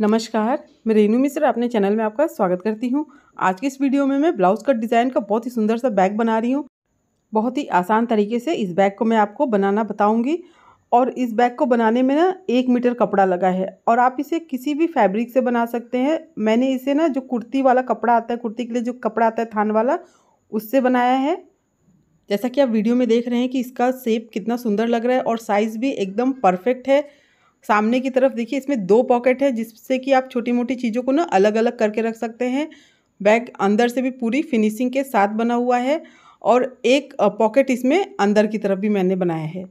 नमस्कार मैं रेनू मिश्र अपने चैनल में आपका स्वागत करती हूँ आज की इस वीडियो में मैं ब्लाउज़ कट डिज़ाइन का बहुत ही सुंदर सा बैग बना रही हूँ बहुत ही आसान तरीके से इस बैग को मैं आपको बनाना बताऊँगी और इस बैग को बनाने में ना एक मीटर कपड़ा लगा है और आप इसे किसी भी फैब्रिक से बना सकते हैं मैंने इसे ना जो कुर्ती वाला कपड़ा आता है कुर्ती के लिए जो कपड़ा आता है थान वाला उससे बनाया है जैसा कि आप वीडियो में देख रहे हैं कि इसका सेप कितना सुंदर लग रहा है और साइज़ भी एकदम परफेक्ट है सामने की तरफ देखिए इसमें दो पॉकेट है जिससे कि आप छोटी मोटी चीज़ों को ना अलग अलग करके रख सकते हैं बैग अंदर से भी पूरी फिनिशिंग के साथ बना हुआ है और एक पॉकेट इसमें अंदर की तरफ भी मैंने बनाया है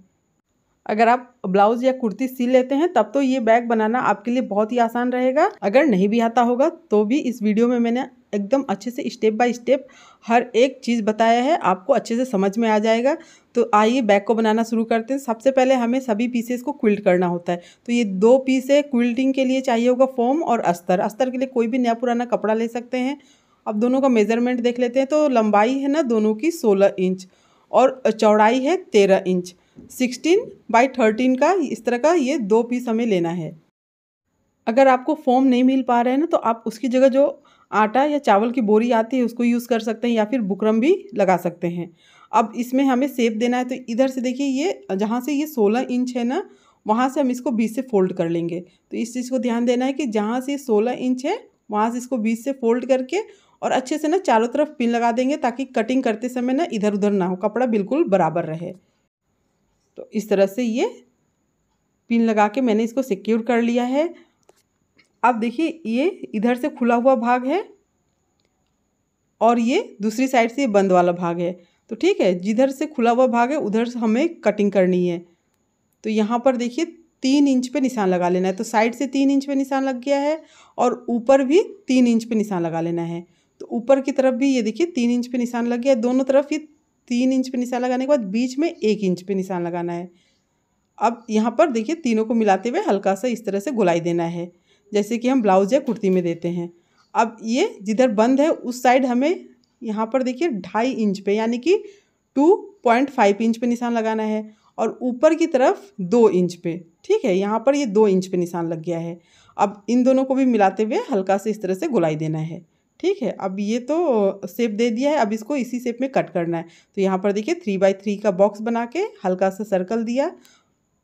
अगर आप ब्लाउज या कुर्ती सी लेते हैं तब तो ये बैग बनाना आपके लिए बहुत ही आसान रहेगा अगर नहीं भी आता होगा तो भी इस वीडियो में मैंने एकदम अच्छे से स्टेप बाय स्टेप हर एक चीज़ बताया है आपको अच्छे से समझ में आ जाएगा तो आइए बैग को बनाना शुरू करते हैं सबसे पहले हमें सभी पीसेस को क्विल्ट करना होता है तो ये दो पीस है क्विल्टिंग के लिए चाहिए होगा फॉर्म और अस्तर अस्तर के लिए कोई भी नया पुराना कपड़ा ले सकते हैं अब दोनों का मेज़रमेंट देख लेते हैं तो लंबाई है ना दोनों की सोलह इंच और चौड़ाई है तेरह इंच सिक्सटीन बाई थर्टीन का इस तरह का ये दो पीस हमें लेना है अगर आपको फॉर्म नहीं मिल पा रहा है ना तो आप उसकी जगह जो आटा या चावल की बोरी आती है उसको यूज़ कर सकते हैं या फिर बुकरम भी लगा सकते हैं अब इसमें हमें सेप देना है तो इधर से देखिए ये जहाँ से ये सोलह इंच है ना वहाँ से हम इसको बीच से फोल्ड कर लेंगे तो इस चीज़ को ध्यान देना है कि जहाँ से ये सोलह इंच है वहाँ से इसको बीच से फोल्ड करके और अच्छे से ना चारों तरफ पिन लगा देंगे ताकि कटिंग करते समय ना इधर उधर ना हो कपड़ा बिल्कुल बराबर रहे तो इस तरह से ये पिन लगा के मैंने इसको सिक्योर कर लिया है आप देखिए ये इधर से खुला हुआ भाग है और ये दूसरी साइड से ये बंद वाला भाग है तो ठीक है जिधर से खुला हुआ भाग है उधर से हमें कटिंग करनी है तो यहाँ पर देखिए तीन इंच पे निशान लगा लेना है तो साइड से तीन इंच पे निशान लग गया है और ऊपर भी तीन इंच पे निशान लगा लेना है तो ऊपर की तरफ भी ये देखिए तीन इंच पे निशान लग गया है दोनों तरफ ये तीन इंच पे निशान लगाने के बाद बीच में एक इंच पे निशान लगाना है अब यहाँ पर देखिए तीनों को मिलाते हुए हल्का सा इस तरह से गुलाई देना है जैसे कि हम ब्लाउज या कुर्ती में देते हैं अब ये जिधर बंद है उस साइड हमें यहाँ पर देखिए ढाई इंच पे यानी कि टू पॉइंट फाइव इंच पे निशान लगाना है और ऊपर की तरफ दो इंच पे ठीक है यहाँ पर ये दो इंच पे निशान लग गया है अब इन दोनों को भी मिलाते हुए हल्का से इस तरह से गुलाई देना है ठीक है अब ये तो सेप दे दिया है अब इसको इसी सेप में कट करना है तो यहाँ पर देखिए थ्री बाई थ्री का बॉक्स बना के हल्का सा सर्कल दिया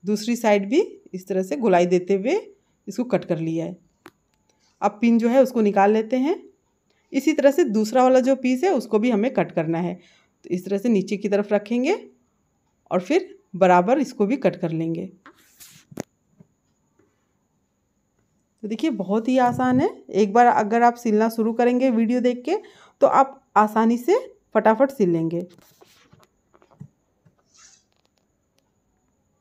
दूसरी साइड भी इस तरह से गुलाई देते हुए इसको कट कर लिया है अब पिन जो है उसको निकाल लेते हैं इसी तरह से दूसरा वाला जो पीस है उसको भी हमें कट करना है तो इस तरह से नीचे की तरफ रखेंगे और फिर बराबर इसको भी कट कर लेंगे तो देखिए बहुत ही आसान है एक बार अगर आप सिलना शुरू करेंगे वीडियो देख के तो आप आसानी से फटाफट सिल लेंगे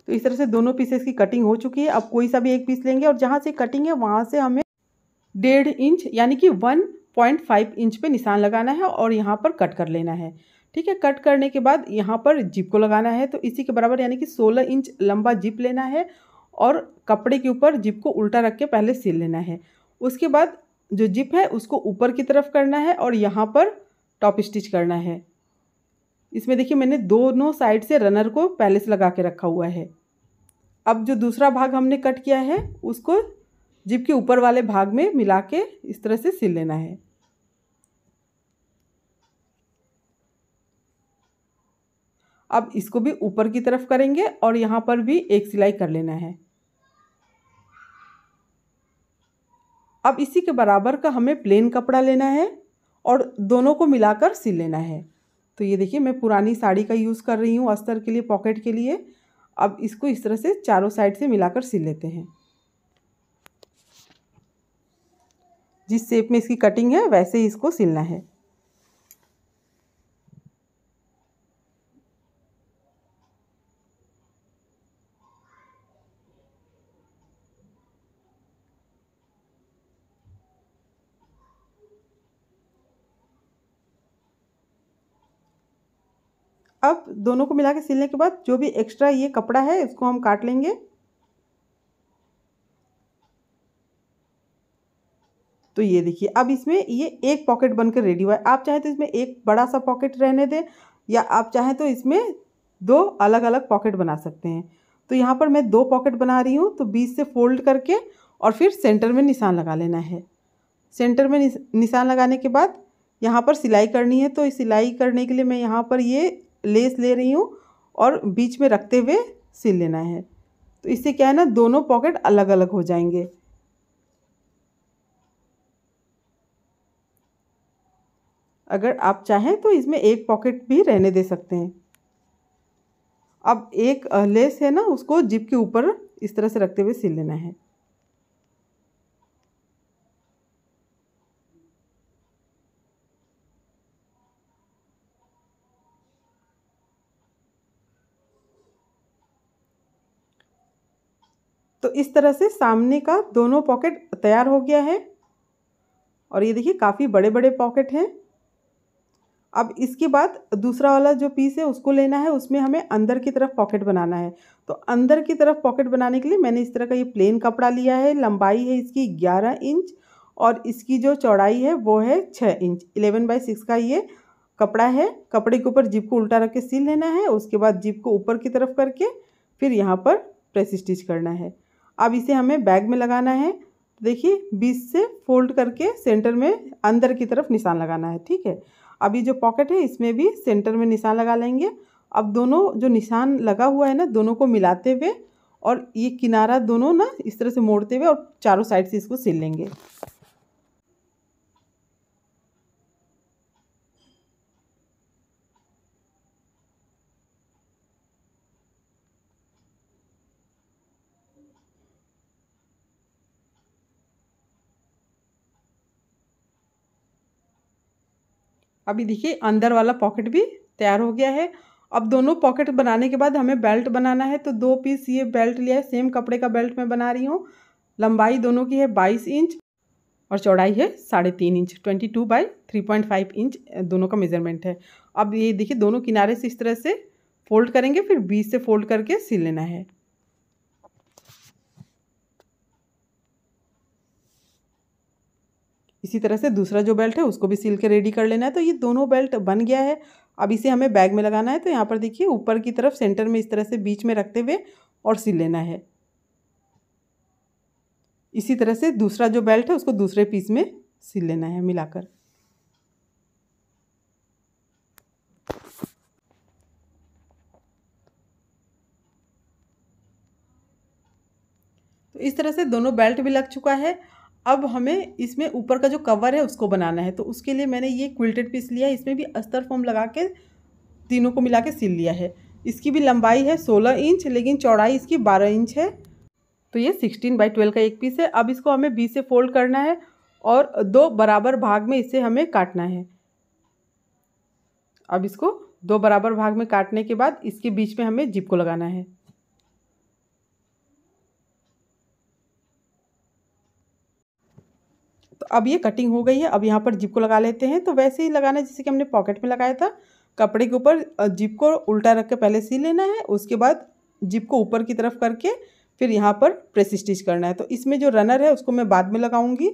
तो इस तरह से दोनों पीसेस की कटिंग हो चुकी है अब कोई सा भी एक पीस लेंगे और जहाँ से कटिंग है वहाँ से हमें डेढ़ इंच यानी कि वन पॉइंट फाइव इंच पे निशान लगाना है और यहाँ पर कट कर लेना है ठीक है कट करने के बाद यहाँ पर जिप को लगाना है तो इसी के बराबर यानी कि सोलह इंच लंबा जिप लेना है और कपड़े के ऊपर जिप को उल्टा रख के पहले सिल लेना है उसके बाद जो जिप है उसको ऊपर की तरफ करना है और यहाँ पर टॉप स्टिच करना है इसमें देखिए मैंने दोनों साइड से रनर को पहले से लगा के रखा हुआ है अब जो दूसरा भाग हमने कट किया है उसको जिप के ऊपर वाले भाग में मिला के इस तरह से सिल लेना है अब इसको भी ऊपर की तरफ करेंगे और यहाँ पर भी एक सिलाई कर लेना है अब इसी के बराबर का हमें प्लेन कपड़ा लेना है और दोनों को मिलाकर सिल लेना है तो ये देखिए मैं पुरानी साड़ी का यूज़ कर रही हूँ अस्तर के लिए पॉकेट के लिए अब इसको इस तरह से चारों साइड से मिलाकर सिल लेते हैं जिस शेप में इसकी कटिंग है वैसे ही इसको सिलना है अब दोनों को मिला के सिलने के बाद जो भी एक्स्ट्रा ये कपड़ा है इसको हम काट लेंगे तो ये देखिए अब इसमें ये एक पॉकेट बनकर रेडी हुआ है आप चाहें तो इसमें एक बड़ा सा पॉकेट रहने दें या आप चाहें तो इसमें दो अलग अलग पॉकेट बना सकते हैं तो यहाँ पर मैं दो पॉकेट बना रही हूँ तो बीच से फोल्ड करके और फिर सेंटर में निशान लगा लेना है सेंटर में निशान लगाने के बाद यहाँ पर सिलाई करनी है तो सिलाई करने के लिए मैं यहाँ पर ये लेस ले रही हूँ और बीच में रखते हुए सिल लेना है तो इससे क्या है ना दोनों पॉकेट अलग अलग हो जाएंगे अगर आप चाहें तो इसमें एक पॉकेट भी रहने दे सकते हैं अब एक लेस है ना उसको जिप के ऊपर इस तरह से रखते हुए सिल लेना है तो इस तरह से सामने का दोनों पॉकेट तैयार हो गया है और ये देखिए काफ़ी बड़े बड़े पॉकेट हैं अब इसके बाद दूसरा वाला जो पीस है उसको लेना है उसमें हमें अंदर की तरफ पॉकेट बनाना है तो अंदर की तरफ पॉकेट बनाने के लिए मैंने इस तरह का ये प्लेन कपड़ा लिया है लंबाई है इसकी ग्यारह इंच और इसकी जो चौड़ाई है वो है छः इंच इलेवन बाई सिक्स का ये कपड़ा है कपड़े के ऊपर जिप को उल्टा रख के सिल लेना है उसके बाद जिप को ऊपर की तरफ करके फिर यहाँ पर प्रेस स्टिच करना है अब इसे हमें बैग में लगाना है देखिए बीच से फोल्ड करके सेंटर में अंदर की तरफ निशान लगाना है ठीक है अब ये जो पॉकेट है इसमें भी सेंटर में निशान लगा लेंगे अब दोनों जो निशान लगा हुआ है ना दोनों को मिलाते हुए और ये किनारा दोनों ना इस तरह से मोड़ते हुए और चारों साइड से इसको सिल लेंगे अभी देखिए अंदर वाला पॉकेट भी तैयार हो गया है अब दोनों पॉकेट बनाने के बाद हमें बेल्ट बनाना है तो दो पीस ये बेल्ट लिया है सेम कपड़े का बेल्ट मैं बना रही हूँ लंबाई दोनों की है बाईस इंच और चौड़ाई है साढ़े तीन inch twenty two by three point five inch दोनों का मेजरमेंट है अब ये देखिए दोनों किनारे से इस तरह से फोल्ड करेंगे फिर बीच से फोल्ड करके सिल लेना है इसी तरह से दूसरा जो बेल्ट है उसको भी सिल के रेडी कर लेना है तो ये दोनों बेल्ट बन गया है अब इसे हमें बैग में लगाना है तो यहाँ पर देखिए ऊपर की तरफ सेंटर में इस तरह से बीच में रखते हुए और सिल लेना है इसी तरह से दूसरा जो बेल्ट है उसको दूसरे पीस में सिल लेना है मिलाकर तो इस तरह से दोनों बेल्ट भी लग चुका है अब हमें इसमें ऊपर का जो कवर है उसको बनाना है तो उसके लिए मैंने ये क्विल्टेड पीस लिया है इसमें भी अस्तर फोम लगा के तीनों को मिला के सिल लिया है इसकी भी लंबाई है सोलह इंच लेकिन चौड़ाई इसकी बारह इंच है तो ये सिक्सटीन बाई ट्वेल्व का एक पीस है अब इसको हमें बीस से फोल्ड करना है और दो बराबर भाग में इसे हमें काटना है अब इसको दो बराबर भाग में काटने के बाद इसके बीच में हमें जिप को लगाना है अब ये कटिंग हो गई है अब यहाँ पर जिप को लगा लेते हैं तो वैसे ही लगाना है जैसे कि हमने पॉकेट में लगाया था कपड़े के ऊपर जिप को उल्टा रख के पहले सी लेना है उसके बाद जिप को ऊपर की तरफ करके फिर यहाँ पर प्रेस स्टिच करना है तो इसमें जो रनर है उसको मैं बाद में लगाऊंगी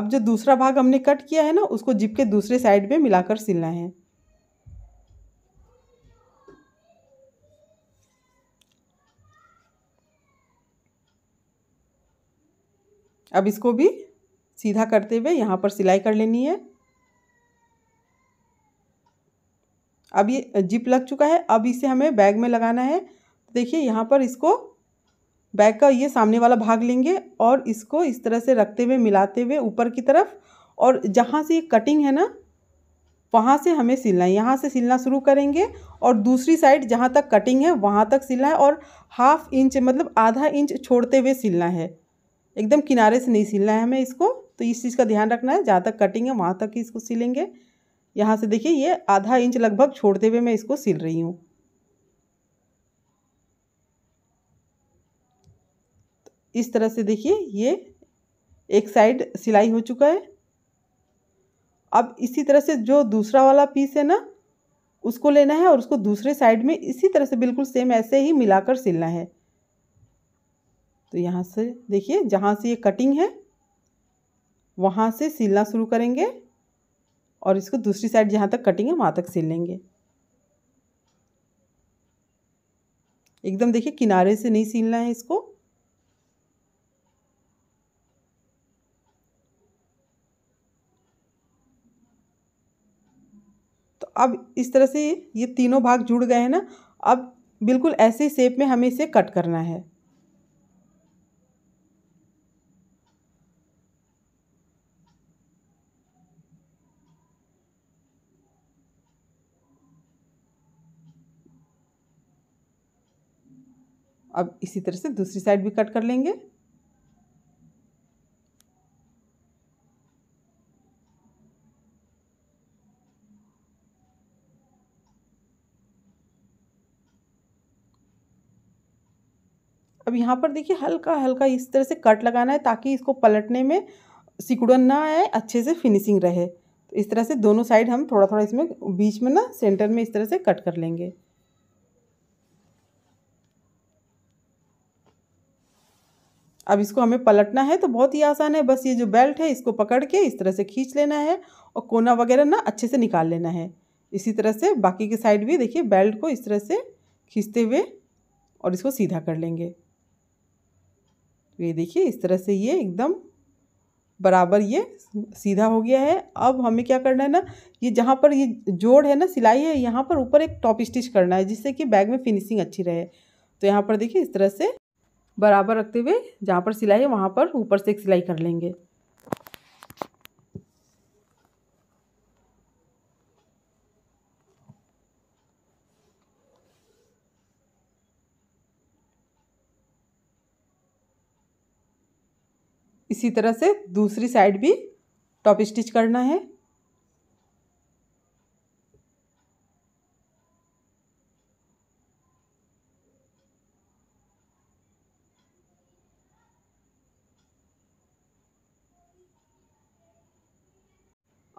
अब जो दूसरा भाग हमने कट किया है ना उसको जिप के दूसरे साइड में मिलाकर सिलना है अब इसको भी सीधा करते हुए यहाँ पर सिलाई कर लेनी है अब ये जिप लग चुका है अब इसे हमें बैग में लगाना है देखिए यहाँ पर इसको बैग का ये सामने वाला भाग लेंगे और इसको इस तरह से रखते हुए मिलाते हुए ऊपर की तरफ और जहाँ से ये कटिंग है ना वहाँ से हमें सिलना है यहाँ से सिलना शुरू करेंगे और दूसरी साइड जहाँ तक कटिंग है वहाँ तक सिलना है और हाफ इंच मतलब आधा इंच छोड़ते हुए सिलना है एकदम किनारे से नहीं सिलना है हमें इसको तो इस चीज़ का ध्यान रखना है जहाँ तक कटिंग है वहाँ तक ही इसको सिलेंगे यहाँ से देखिए ये आधा इंच लगभग छोड़ते हुए मैं इसको सिल रही हूँ इस तरह से देखिए ये एक साइड सिलाई हो चुका है अब इसी तरह से जो दूसरा वाला पीस है ना उसको लेना है और उसको दूसरे साइड में इसी तरह से बिल्कुल सेम ऐसे ही मिलाकर सिलना है तो यहाँ से देखिए जहाँ से ये कटिंग है वहाँ से सिलना शुरू करेंगे और इसको दूसरी साइड जहाँ तक कटिंग है वहाँ तक सिल लेंगे एकदम देखिए किनारे से नहीं सिलना है इसको तो अब इस तरह से ये तीनों भाग जुड़ गए हैं ना अब बिल्कुल ऐसे शेप में हमें इसे कट करना है अब इसी तरह से दूसरी साइड भी कट कर लेंगे अब यहाँ पर देखिए हल्का हल्का इस तरह से कट लगाना है ताकि इसको पलटने में सिकुड़न ना आए अच्छे से फिनिशिंग रहे तो इस तरह से दोनों साइड हम थोड़ा थोड़ा इसमें बीच में ना सेंटर में इस तरह से कट कर लेंगे अब इसको हमें पलटना है तो बहुत ही आसान है बस ये जो बेल्ट है इसको पकड़ के इस तरह से खींच लेना है और कोना वगैरह ना अच्छे से निकाल लेना है इसी तरह से बाकी के साइड भी देखिए बेल्ट को इस तरह से खींचते हुए और इसको सीधा कर लेंगे तो ये देखिए इस तरह से ये एकदम बराबर ये सीधा हो गया है अब हमें क्या करना है ना ये जहाँ पर ये जोड़ है ना सिलाई है यहाँ पर ऊपर एक टॉप स्टिच करना है जिससे कि बैग में फिनिशिंग अच्छी रहे तो यहाँ पर देखिए इस तरह से बराबर रखते हुए जहाँ पर सिलाई है वहाँ पर ऊपर से एक सिलाई कर लेंगे इसी तरह से दूसरी साइड भी टॉप स्टिच करना है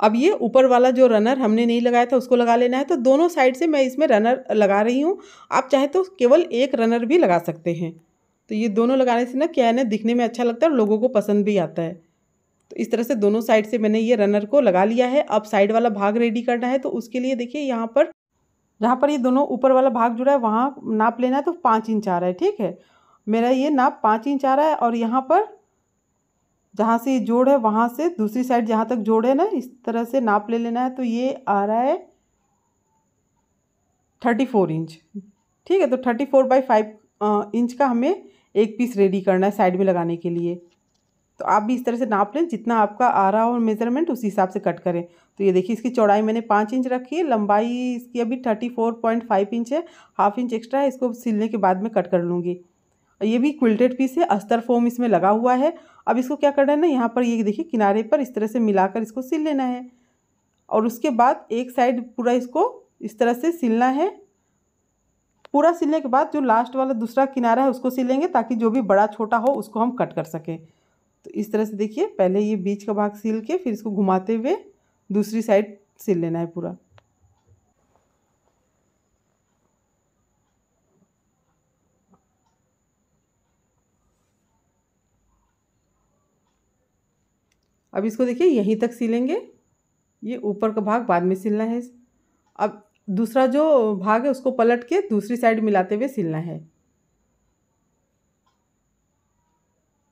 अब ये ऊपर वाला जो रनर हमने नहीं लगाया था उसको लगा लेना है तो दोनों साइड से मैं इसमें रनर लगा रही हूँ आप चाहे तो केवल एक रनर भी लगा सकते हैं तो ये दोनों लगाने से ना क्या है ना दिखने में अच्छा लगता है और लोगों को पसंद भी आता है तो इस तरह से दोनों साइड से मैंने ये रनर को लगा लिया है अब साइड वाला भाग रेडी करना है तो उसके लिए देखिए यहाँ पर जहाँ पर ये दोनों ऊपर वाला भाग जुड़ा है वहाँ नाप लेना है तो पाँच इंच आ रहा है ठीक है मेरा ये नाप पाँच इंच आ रहा है और यहाँ पर जहाँ से ये जोड़ है वहाँ से दूसरी साइड जहाँ तक जोड़ है ना इस तरह से नाप ले लेना है तो ये आ रहा है थर्टी फोर इंच ठीक है तो thirty four by five inch का हमें एक पीस रेडी करना है साइड में लगाने के लिए तो आप भी इस तरह से नाप लें जितना आपका आ रहा हो मेज़रमेंट उसी हिसाब से कट करें तो ये देखिए इसकी चौड़ाई मैंने पाँच इंच रखी है लंबाई इसकी अभी thirty four point five inch है हाफ इंच एक्स्ट्रा है इसको सिलने के बाद में कट कर लूँगी ये भी क्विल्टेड पीस है अस्तर फोम इसमें लगा हुआ है अब इसको क्या करना है ना यहाँ पर ये देखिए किनारे पर इस तरह से मिलाकर इसको सिल लेना है और उसके बाद एक साइड पूरा इसको इस तरह से सिलना है पूरा सिलने के बाद जो लास्ट वाला दूसरा किनारा है उसको सिलेंगे ताकि जो भी बड़ा छोटा हो उसको हम कट कर सकें तो इस तरह से देखिए पहले ये बीच का भाग सिल के फिर इसको घुमाते हुए दूसरी साइड सिल लेना है पूरा अब इसको देखिए यहीं तक सिलेंगे ये ऊपर का भाग बाद में सिलना है अब दूसरा जो भाग है उसको पलट के दूसरी साइड मिलाते हुए सिलना है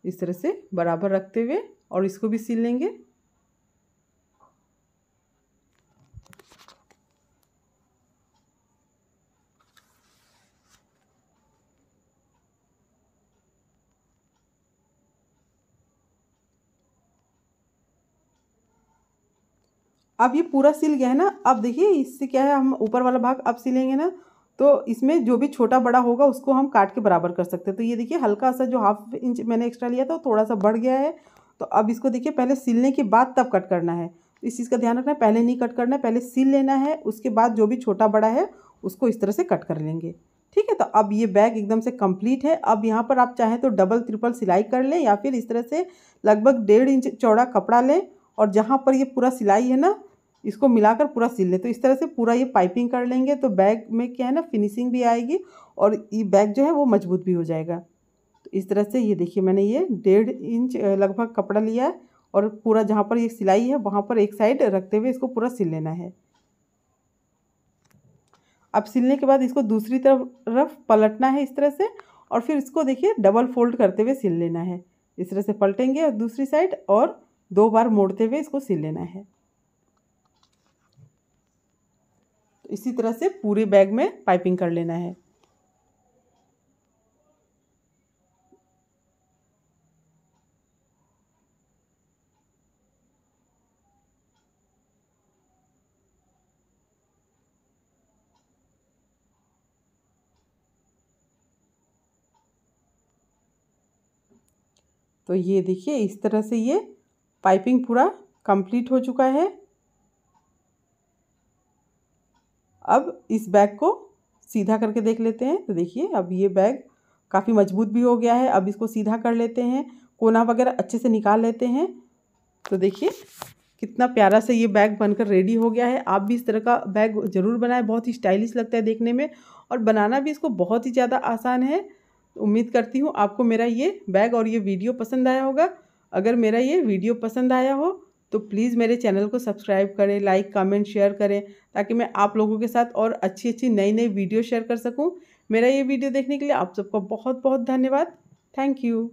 इस तरह से बराबर रखते हुए और इसको भी सिल लेंगे अब ये पूरा सिल गया है ना अब देखिए इससे क्या है हम ऊपर वाला भाग अब सिलेंगे ना तो इसमें जो भी छोटा बड़ा होगा उसको हम काट के बराबर कर सकते हैं तो ये देखिए हल्का सा जो हाफ इंच मैंने एक्स्ट्रा लिया था वो थोड़ा सा बढ़ गया है तो अब इसको देखिए पहले सिलने के बाद तब कट करना है इस चीज़ का ध्यान रखना है पहले नहीं कट करना है पहले सिल लेना है उसके बाद जो भी छोटा बड़ा है उसको इस तरह से कट कर लेंगे ठीक है तो अब ये बैग एकदम से कंप्लीट है अब यहाँ पर आप चाहें तो डबल ट्रिपल सिलाई कर लें या फिर इस तरह से लगभग डेढ़ इंच चौड़ा कपड़ा लें और जहाँ पर ये पूरा सिलाई है ना इसको मिलाकर पूरा सिल लें तो इस तरह से पूरा ये पाइपिंग कर लेंगे तो बैग में क्या है ना फिनिशिंग भी आएगी और ये बैग जो है वो मजबूत भी हो जाएगा तो इस तरह से ये देखिए मैंने ये डेढ़ इंच लगभग कपड़ा लिया है और पूरा जहाँ पर ये सिलाई है वहाँ पर एक साइड रखते हुए इसको पूरा सिल लेना है अब सिलने के बाद इसको दूसरी तरफ पलटना है इस तरह से और फिर इसको देखिए डबल फोल्ड करते हुए सिल लेना है इस तरह से पलटेंगे और दूसरी साइड और दो बार मोड़ते हुए इसको सिल लेना है इसी तरह से पूरे बैग में पाइपिंग कर लेना है तो ये देखिए इस तरह से ये पाइपिंग पूरा कंप्लीट हो चुका है अब इस बैग को सीधा करके देख लेते हैं तो देखिए अब ये बैग काफ़ी मजबूत भी हो गया है अब इसको सीधा कर लेते हैं कोना वगैरह अच्छे से निकाल लेते हैं तो देखिए कितना प्यारा सा ये बैग बनकर रेडी हो गया है आप भी इस तरह का बैग ज़रूर बनाएं बहुत ही स्टाइलिश लगता है देखने में और बनाना भी इसको बहुत ही ज़्यादा आसान है उम्मीद करती हूँ आपको मेरा ये बैग और ये वीडियो पसंद आया होगा अगर मेरा ये वीडियो पसंद आया हो तो प्लीज़ मेरे चैनल को सब्सक्राइब करें लाइक कमेंट शेयर करें ताकि मैं आप लोगों के साथ और अच्छी अच्छी नई नई वीडियो शेयर कर सकूँ मेरा ये वीडियो देखने के लिए आप सबका बहुत बहुत धन्यवाद थैंक यू